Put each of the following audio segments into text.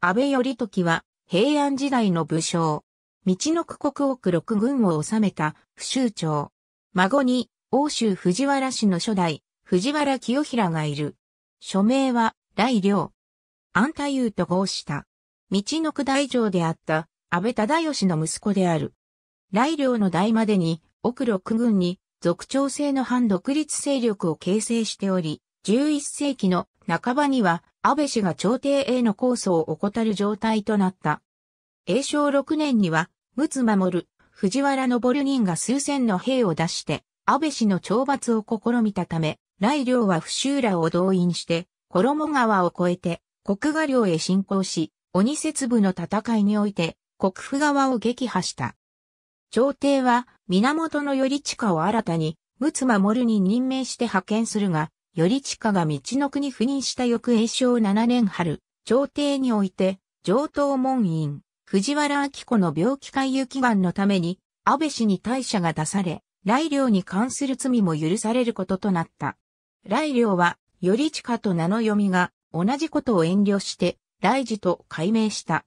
安倍頼時は平安時代の武将。道の区国奥六軍を治めた不州長。孫に欧州藤原氏の初代藤原清平がいる。署名は大領。安太夫と合した。道の区大将であった安倍忠義の息子である。大領の代までに奥六軍に族長制の反独立勢力を形成しており、11世紀の半ばには安倍氏が朝廷への控訴を怠る状態となった。永正6年には、陸奥守、藤原昇人が数千の兵を出して、安倍氏の懲罰を試みたため、来領は不修羅を動員して、衣川を越えて、国画領へ侵攻し、鬼節部の戦いにおいて、国府側を撃破した。朝廷は、源頼親を新たに、陸奥守に任命して派遣するが、頼親が道の国赴任した翌永正7年春、朝廷において、上等門院、藤原明子の病気回遊祈願のために、安倍氏に大赦が出され、来領に関する罪も許されることとなった。来領は、頼親と名の読みが、同じことを遠慮して、来寺と改名した。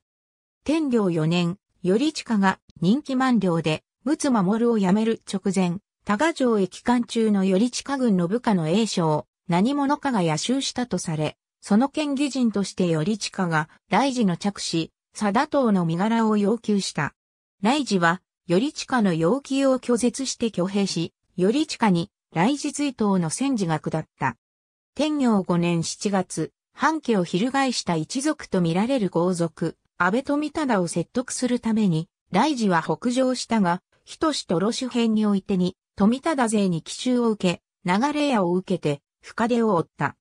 天領4年、頼親が人気満了で、陸奥守を辞める直前、多賀城へ帰還中の頼親軍の部下の栄翔、何者かが野襲したとされ、その県議人として頼親が、来事の着手、貞党の身柄を要求した。来事は、頼親の要求を拒絶して挙兵し、頼親に、来事追悼の戦時が下った。天行5年7月、半家を翻した一族と見られる豪族、安倍富忠を説得するために、来事は北上したが、人と路主編においてに、富忠勢に奇襲を受け、流れ屋を受けて、深手を負った。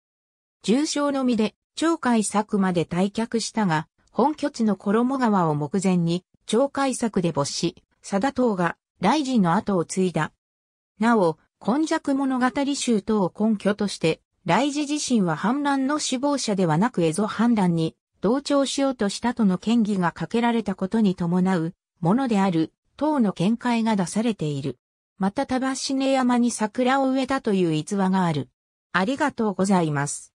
重傷の身で、鳥海作まで退却したが、本拠地の衣川を目前に、鳥海作で没し、貞藤が、大臣の後を継いだ。なお、今弱物語集等を根拠として、大事自身は反乱の死亡者ではなく蝦夷反乱に同調しようとしたとの嫌疑がかけられたことに伴うものである等の見解が出されている。また、田橋根山に桜を植えたという逸話がある。ありがとうございます。